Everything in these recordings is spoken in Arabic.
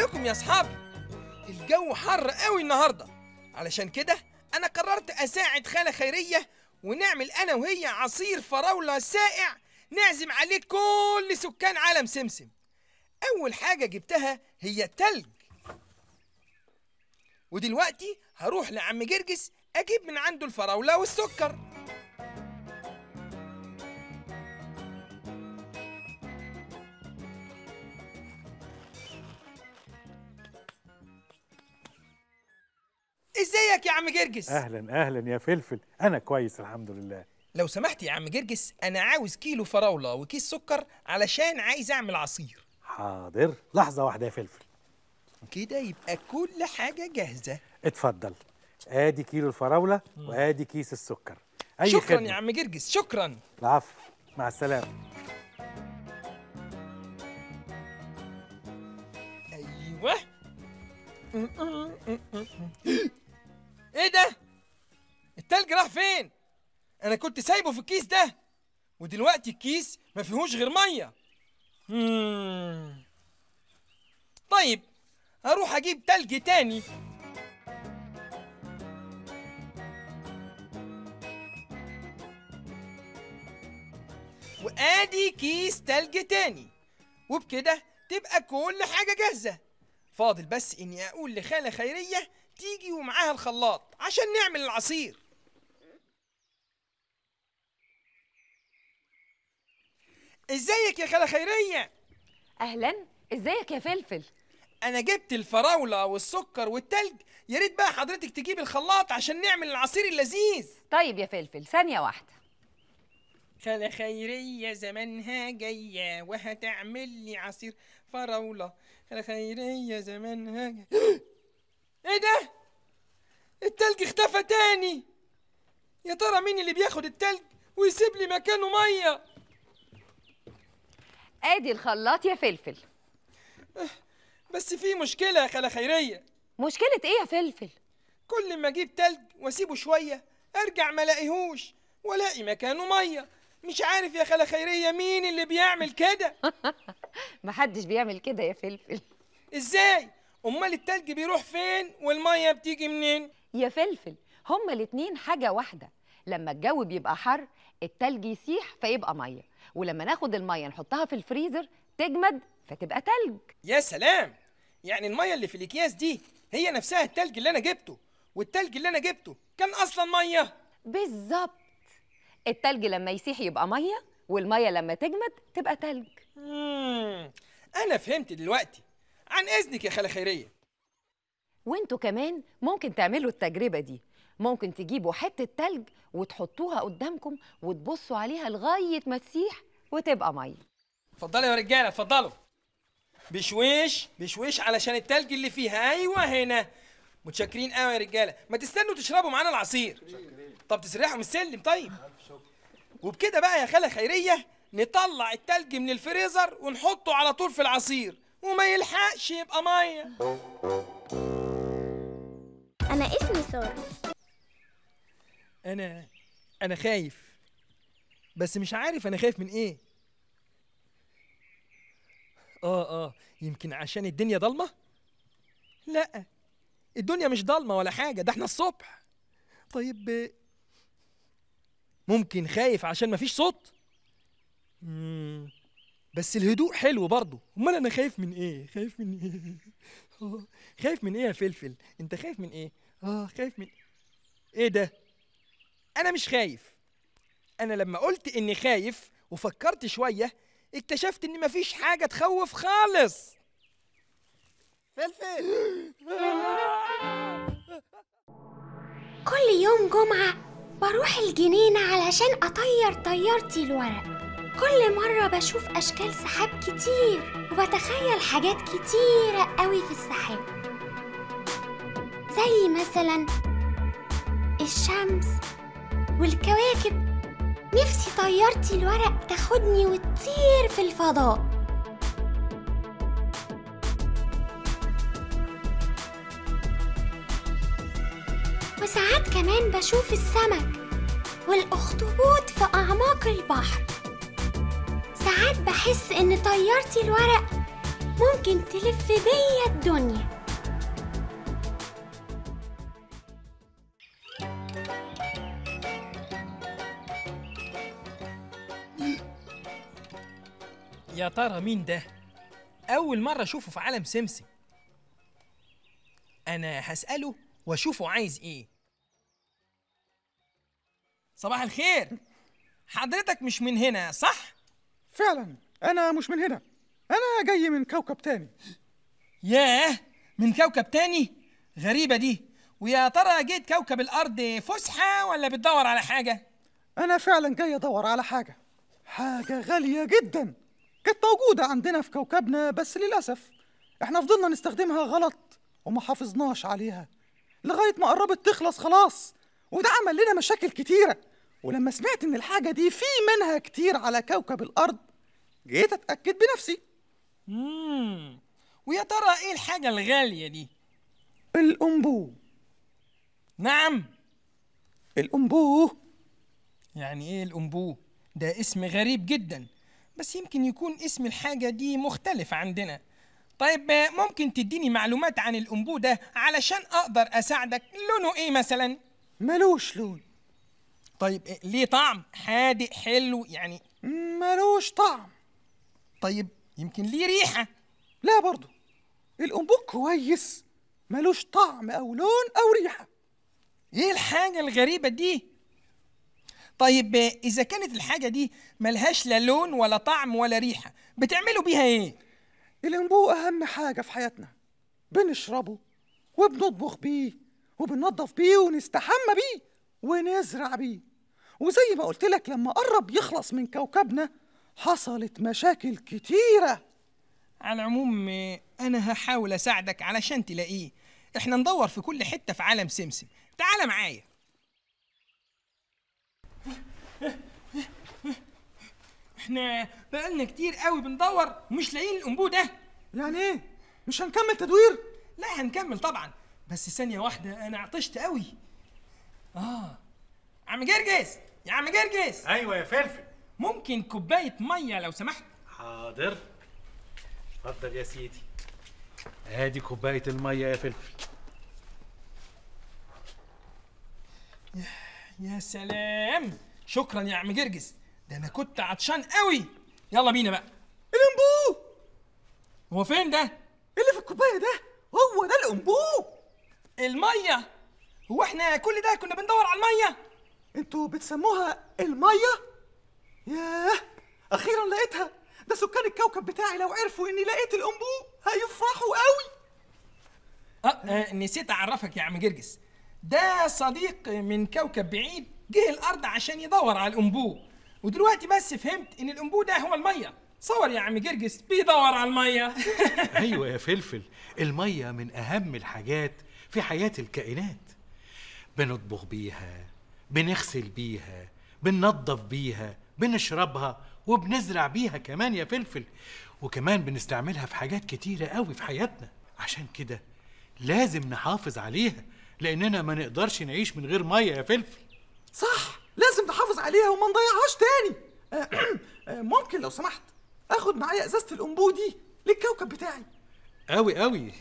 رايكم يا اصحابي الجو حر قوي النهارده علشان كده انا قررت اساعد خاله خيريه ونعمل انا وهي عصير فراوله سائع نعزم عليه كل سكان عالم سمسم اول حاجه جبتها هي التلج ودلوقتي هروح لعم جرجس اجيب من عنده الفراوله والسكر ازيك يا عم جرجس اهلا اهلا يا فلفل انا كويس الحمد لله لو سمحت يا عم جرجس انا عاوز كيلو فراوله وكيس سكر علشان عايز اعمل عصير حاضر لحظه واحده يا فلفل كده يبقى كل حاجه جاهزه اتفضل ادي كيلو الفراوله وادي كيس السكر أي شكرا خدمة. يا عم جرجس شكرا العفو مع السلامه ايوه ايه ده التلج راح فين انا كنت سايبه في الكيس ده ودلوقتي الكيس ما فيهوش غير ميه طيب اروح اجيب تلج تاني وادي كيس تلج تاني وبكده تبقى كل حاجه جاهزه فاضل بس اني اقول لخالة خيرية تيجي ومعاها الخلاط عشان نعمل العصير ازيك يا خالة خيرية اهلا ازيك يا فلفل انا جبت الفراولة والسكر والتلج يا ريت بقى حضرتك تجيب الخلاط عشان نعمل العصير اللذيذ طيب يا فلفل ثانية واحدة خالة خيرية زمانها جاية وهتعمل لي عصير فراولة الخيرية زمانها ايه ده؟ التلج اختفى تاني يا ترى مين اللي بياخد التلج ويسيب لي مكانه مية ادي الخلاط يا فلفل أه، بس في مشكلة يا خالة خيرية مشكلة ايه يا فلفل؟ كل ما اجيب تلج واسيبه شوية ارجع ما الاقيهوش والاقي مكانه مية مش عارف يا خاله خيريه مين اللي بيعمل كده محدش بيعمل كده يا فلفل ازاي امال التلج بيروح فين والميه بتيجي منين يا فلفل هما الاتنين حاجه واحده لما الجو بيبقى حر التلج يسيح فيبقى ميه ولما ناخد الميه نحطها في الفريزر تجمد فتبقى تلج يا سلام يعني الميه اللي في الاكياس دي هي نفسها التلج اللي انا جبته والتلج اللي انا جبته كان اصلا ميه بالظبط التلج لما يسيح يبقى ميه والميه لما تجمد تبقى تلج انا فهمت دلوقتي عن اذنك يا خاله خيريه وانتوا كمان ممكن تعملوا التجربه دي ممكن تجيبوا حته تلج وتحطوها قدامكم وتبصوا عليها لغايه ما تسيح وتبقى ميه اتفضلوا يا رجاله اتفضلوا بشويش بشويش علشان التلج اللي فيها ايوه هنا متشكرين قوي يا رجاله ما تستنوا تشربوا معانا العصير طب تسرحه من السلم طيب وبكده بقى يا خاله خيريه نطلع التلج من الفريزر ونحطه على طول في العصير وما يلحقش يبقى ميه انا اسمي سارة انا انا خايف بس مش عارف انا خايف من ايه اه اه يمكن عشان الدنيا ضلمه لا الدنيا مش ضلمه ولا حاجه ده احنا الصبح طيب ممكن خايف عشان مفيش صوت مم. بس الهدوء حلو برضه امال انا خايف من ايه خايف من ايه خايف من ايه يا فلفل انت خايف من ايه اه خايف من ايه ده انا مش خايف انا لما قلت اني خايف وفكرت شويه اكتشفت ان مفيش حاجه تخوف خالص فلفل كل يوم جمعه بروح الجنينة علشان أطير طيارتي الورق كل مرة بشوف أشكال سحاب كتير وبتخيل حاجات كتيرة قوي في السحاب زي مثلا الشمس والكواكب نفسي طيارتي الورق تاخدني وتطير في الفضاء وساعات كمان بشوف السمك والأخطبوط في أعماق البحر ساعات بحس إن طيارتي الورق ممكن تلف بيا الدنيا يا ترى مين ده؟ أول مرة أشوفه في عالم سمسم أنا هسأله واشوفه عايز ايه صباح الخير حضرتك مش من هنا صح فعلا انا مش من هنا انا جاي من كوكب تاني ياه من كوكب تاني غريبه دي ويا ترى جيت كوكب الارض فسحه ولا بتدور على حاجه انا فعلا جاي ادور على حاجه حاجه غاليه جدا كانت موجوده عندنا في كوكبنا بس للاسف احنا فضلنا نستخدمها غلط وما حافظناش عليها لغايه ما قربت تخلص خلاص وده عمل لنا مشاكل كتيره ولما سمعت ان الحاجه دي في منها كتير على كوكب الارض جيت اتاكد بنفسي مم. ويا ترى ايه الحاجه الغاليه دي الانبوه نعم الانبوه يعني ايه الانبوه ده اسم غريب جدا بس يمكن يكون اسم الحاجه دي مختلف عندنا طيب ممكن تديني معلومات عن الأنبوبة علشان أقدر أساعدك لونه إيه مثلا؟ ملوش لون طيب ليه طعم حادق حلو يعني ملوش طعم طيب يمكن ليه ريحة لا برضو الأنبوب كويس ملوش طعم أو لون أو ريحة إيه الحاجة الغريبة دي؟ طيب إذا كانت الحاجة دي ملهاش لا لون ولا طعم ولا ريحة بتعملوا بيها إيه؟ الانبوء أهم حاجة في حياتنا بنشربه وبنطبخ بيه وبننضف بيه ونستحمى بيه ونزرع بيه وزي ما قلت لك لما قرب يخلص من كوكبنا حصلت مشاكل كتيرة على العموم أنا هحاول أساعدك علشان تلاقيه إحنا ندور في كل حتة في عالم سمسم تعال معايا احنا بقالنا كتير قوي بندور ومش لاقيين الانبوب ده يعني ايه مش هنكمل تدوير لا هنكمل طبعا بس ثانيه واحده انا عطشت قوي اه عم جرجس يا عم جرجس ايوه يا فلفل ممكن كوبايه ميه لو سمحت حاضر اتفضل يا سيدي ادي كوبايه الميه يا فلفل يا سلام شكرا يا عم جرجس ده انا كنت عطشان قوي يلا بينا بقى الانبو هو فين ده اللي في الكوبايه ده هو ده الانبو الميه هو احنا كل ده كنا بندور على الميه انتوا بتسموها الميه ياه اخيرا لقيتها ده سكان الكوكب بتاعي لو عرفوا اني لقيت الانبو هيفرحوا قوي أه, أه نسيت اعرفك يا عم جرجس ده صديق من كوكب بعيد جه الارض عشان يدور على الانبوب ودلوقتي بس فهمت ان ده هو الميه صور يا عم جرجس بيدور على الميه ايوه يا فلفل الميه من اهم الحاجات في حياه الكائنات بنطبخ بيها بنغسل بيها بننظف بيها بنشربها وبنزرع بيها كمان يا فلفل وكمان بنستعملها في حاجات كتيره قوي في حياتنا عشان كده لازم نحافظ عليها لاننا ما نقدرش نعيش من غير ميه يا فلفل صح عليها وما نضيعهاش تاني آه، آه، ممكن لو سمحت اخد معايا ازازه الانبو دي للكوكب بتاعي قوي قوي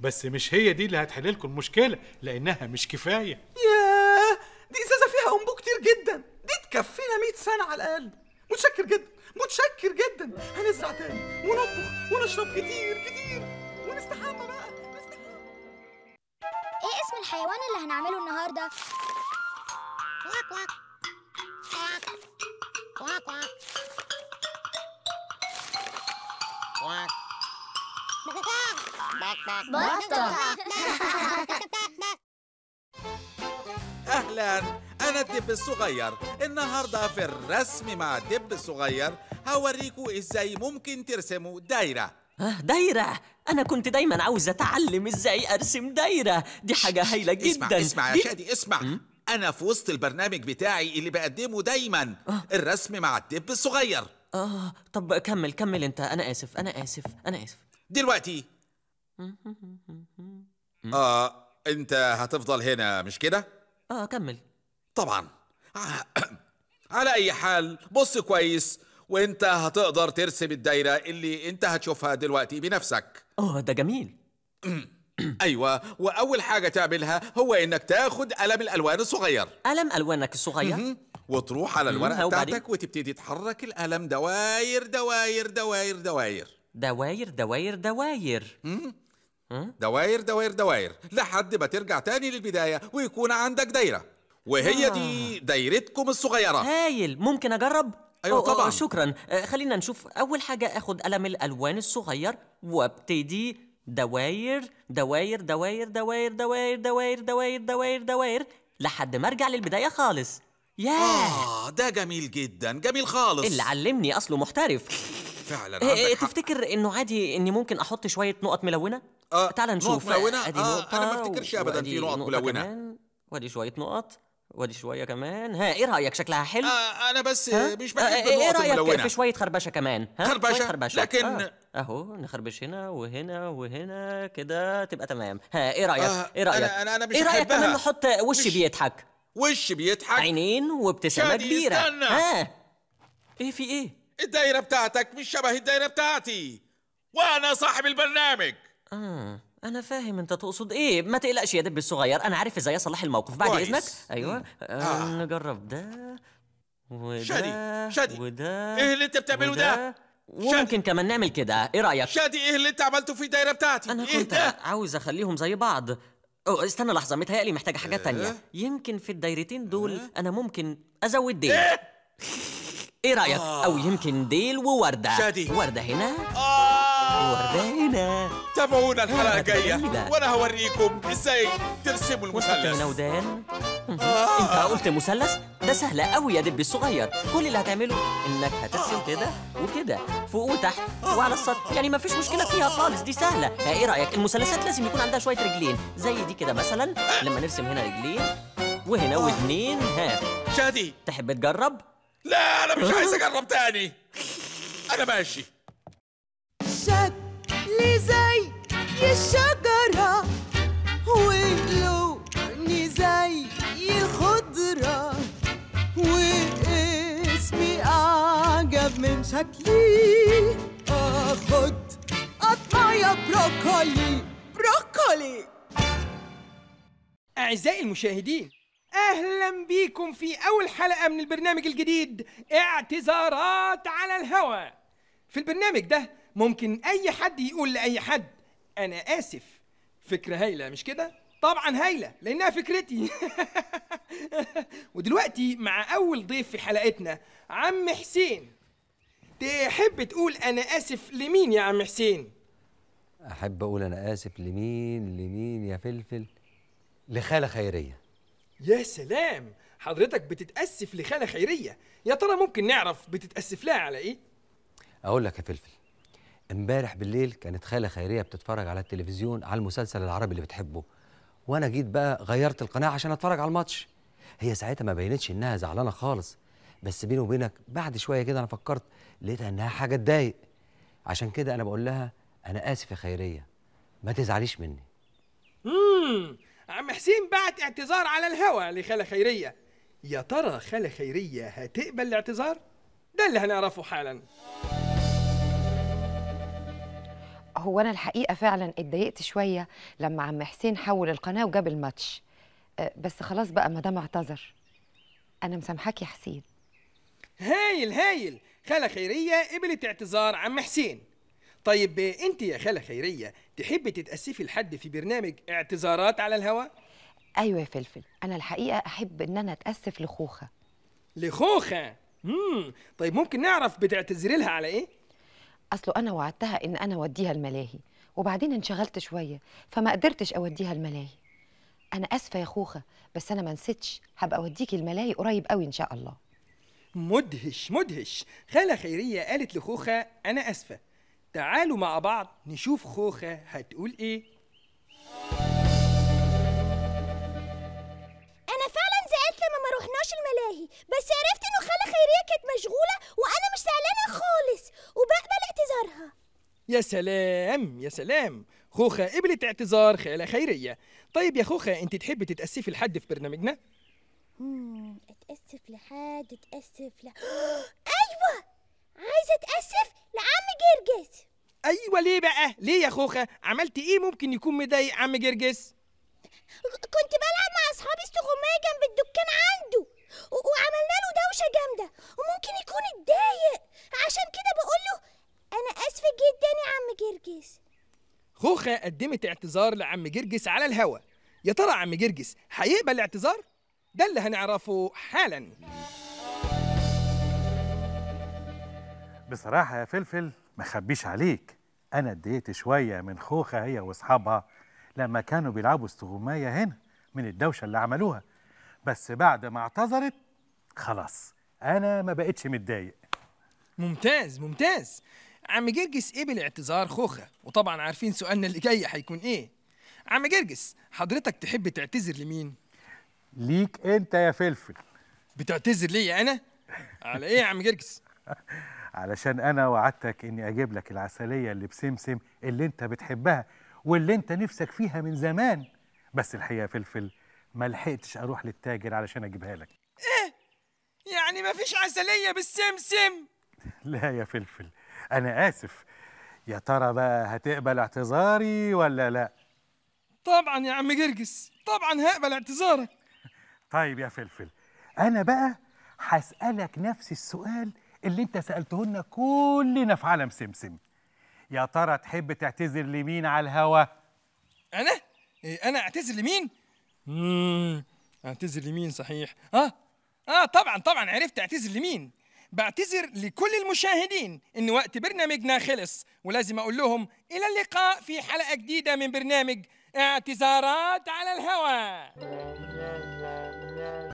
بس مش هي دي اللي هتحل لكم المشكله لانها مش كفايه ياه دي ازازه فيها انبو كتير جدا دي تكفينا 100 سنه على الاقل متشكر جدا متشكر جدا هنزرع تاني ونطبخ ونشرب كتير كتير ونستحمى بقى نستحمى ايه اسم الحيوان اللي هنعمله النهارده؟ واك واك Quack, quack. Quack. أهلا أنا الدب الصغير النهاردة في الرسم مع الدب الصغير هوريكوا إزاي ممكن ترسموا دايرة آه دايرة أنا كنت دايما عاوز أتعلم إزاي أرسم دايرة دي حاجة هايلة جدا اسمع اسمع يا شادي اسمع أنا في وسط البرنامج بتاعي اللي بقدمه دايما أوه. الرسم مع الدب الصغير آه طب كمل كمل أنت أنا آسف أنا آسف أنا آسف دلوقتي آه أنت هتفضل هنا مش كده؟ آه كمل طبعا على أي حال بص كويس وأنت هتقدر ترسم الدايرة اللي أنت هتشوفها دلوقتي بنفسك آه ده جميل ايوه واول حاجه تعملها هو انك تاخد قلم الالوان الصغير قلم الوانك الصغير وتروح على الورقه بتاعتك وتبتدي تحرك القلم دواير دواير دواير دواير دواير دواير دواير دواير دواير دواير لحد ما ترجع تاني للبدايه ويكون عندك دايره وهي آه. دي دايرتكم الصغيره هايل ممكن اجرب ايوه طبعا شكرا آه، خلينا نشوف اول حاجه اخد قلم الالوان الصغير وابتدي دواير دواير دواير دواير دواير دواير دواير دواير دواير لحد ما ارجع للبدايه خالص ياه آه ده جميل جدا جميل خالص اللي علمني اصله محترف فعلا إيه، إيه، عندك حق. تفتكر انه عادي اني ممكن احط شويه نقط ملونه آه تعال نشوف نقط ملونه آه, انا ما افتكرش ابدا في نقط ملونه وادي شويه نقط وادي شويه كمان ها ايه رايك شكلها حلو آه انا بس ها؟ مش بحب آه, آه، ايه رايك الملونة. في شويه خربشه كمان ها؟ خربشه, خربشه. لكن آه. اهو نخربش هنا وهنا وهنا كده تبقى تمام ها ايه آه، رايك آه ايه رايك انا انا مش ايه رايك كمان نحط وش مش... بيضحك وش بيضحك عينين وابتسامه كبيره استنى. ها ايه في ايه الدايره بتاعتك مش شبه الدايره بتاعتي وانا صاحب البرنامج آه. انا فاهم انت تقصد ايه ما تقلقش يا دب الصغير انا عارف ازاي اصلح الموقف بعد كويس. اذنك ايوه آه،, آه. نجرب ده وده شادي شادي وده ايه اللي انت بتعمله ده وممكن كمان نعمل كده ايه رايك شادي ايه اللي انت عملته في الدايره بتاعتي انا إيه كنت إيه عاوز اخليهم زي بعض أوه استنى لحظه متهيألي محتاجه حاجات تانية إيه؟ يمكن في الدايرتين دول إيه؟ انا ممكن ازود ديل ايه رايك آه. او يمكن ديل وورده شادي ورده هنا آه. ورينا تابعونا الحلقة الجاية وأنا هوريكم إزاي ترسموا المثلث ودان آه. أنت قلت مثلث؟ ده سهلة أوي يا دبي الصغير كل اللي هتعمله إنك هترسم كده وكده فوق وتحت وعلى السطح يعني مفيش مشكلة فيها خالص دي سهلة إيه رأيك المثلثات لازم يكون عندها شوية رجلين زي دي كده مثلا لما نرسم هنا رجلين وهنا آه. واتنين ها شادي تحب تجرب؟ لا أنا مش عايز أجرب تاني أنا ماشي اللي زي الشجرة ولوني زي الخضرة واسمي أعجب من شكلي أخد قطايا بروكولي بروكولي أعزائي المشاهدين أهلا بيكم في أول حلقة من البرنامج الجديد اعتذارات على الهواء في البرنامج ده ممكن اي حد يقول لاي حد انا اسف فكره هايله مش كده طبعا هايله لانها فكرتي ودلوقتي مع اول ضيف في حلقتنا عم حسين تحب تقول انا اسف لمين يا عم حسين احب اقول انا اسف لمين لمين يا فلفل لخاله خيريه يا سلام حضرتك بتتاسف لخاله خيريه يا ترى ممكن نعرف بتتاسف لها على ايه اقول لك يا فلفل امبارح بالليل كانت خاله خيريه بتتفرج على التلفزيون على المسلسل العربي اللي بتحبه وانا جيت بقى غيرت القناه عشان اتفرج على الماتش هي ساعتها ما بينتش انها زعلانه خالص بس بيني وبينك بعد شويه كده انا فكرت لقيتها انها حاجه تضايق عشان كده انا بقول لها انا اسف يا خيريه ما تزعليش مني امم عم حسين بعت اعتذار على الهوا لخاله خيريه يا ترى خاله خيريه هتقبل الاعتذار ده اللي هنعرفه حالا هو انا الحقيقه فعلا اتضايقت شويه لما عم حسين حول القناه وجاب الماتش أه، بس خلاص بقى ما دام اعتذر انا مسامحاك يا حسين هايل هايل خالة خيرية قبلت اعتذار عم حسين طيب انت يا خالة خيرية تحبي تتأسفي لحد في برنامج اعتذارات على الهواء؟ ايوه يا فلفل انا الحقيقة احب ان انا اتأسف لخوخة لخوخة امم طيب ممكن نعرف بتعتذري لها على ايه؟ اصله انا وعدتها ان انا اوديها الملاهي وبعدين انشغلت شويه فما قدرتش اوديها الملاهي انا اسفه يا خوخه بس انا ما نسيتش هبقى اوديكي الملاهي قريب قوي ان شاء الله مدهش مدهش خاله خيريه قالت لخوخه انا اسفه تعالوا مع بعض نشوف خوخه هتقول ايه انا فعلا زعلت لما ما رحناش الملاهي بس يا كانت مشغولة وأنا مش زعلانة خالص وبقبل اعتذارها يا سلام يا سلام خوخة قبلت اعتذار خالة خيرية طيب يا خوخة أنت تحبي تتأسفي لحد في برنامجنا؟ اتأسف لحد اتأسف ل... أيوة عايزة أتأسف لعم جرجس أيوة ليه بقى؟ ليه يا خوخة؟ عملت إيه ممكن يكون مضايق عم جرجس؟ كنت بلعب مع أصحابي استغماية جنب الدكان عنده وعملنا له دوشة جامدة وممكن يكون اتضايق عشان كده بقول له أنا آسفة جدا يا عم جرجس خوخة قدمت اعتذار لعم جرجس على الهوا يا ترى عم جرجس هيقبل الاعتذار؟ ده اللي هنعرفه حالا بصراحة يا فلفل ما خبيش عليك أنا اديت شوية من خوخة هي وأصحابها لما كانوا بيلعبوا استغماية هنا من الدوشة اللي عملوها بس بعد ما اعتذرت خلاص انا ما بقتش متضايق ممتاز ممتاز عم جرجس ايه بالاعتذار خوخه وطبعا عارفين سؤالنا اللي جاي هيكون ايه عم جرجس حضرتك تحب تعتذر لمين ليك انت يا فلفل بتعتذر ليا انا على ايه يا عم جرجس علشان انا وعدتك اني اجيب لك العسليه اللي بسمسم اللي انت بتحبها واللي انت نفسك فيها من زمان بس الحقيقه فلفل ما لحقتش اروح للتاجر علشان اجيبها لك ايه يعني ما فيش عسليه بالسمسم لا يا فلفل انا اسف يا ترى بقى هتقبل اعتذاري ولا لا طبعا يا عم جرجس طبعا هقبل اعتذارك طيب يا فلفل انا بقى هسالك نفس السؤال اللي انت سالته لنا كلنا في عالم سمسم يا ترى تحب تعتذر لمين على الهوا انا إيه، انا اعتذر لمين اعتذر لمين صحيح اه اه طبعا طبعا عرفت اعتذر لمين بعتذر لكل المشاهدين ان وقت برنامجنا خلص ولازم اقول لهم الى اللقاء في حلقه جديده من برنامج اعتذارات على الهواء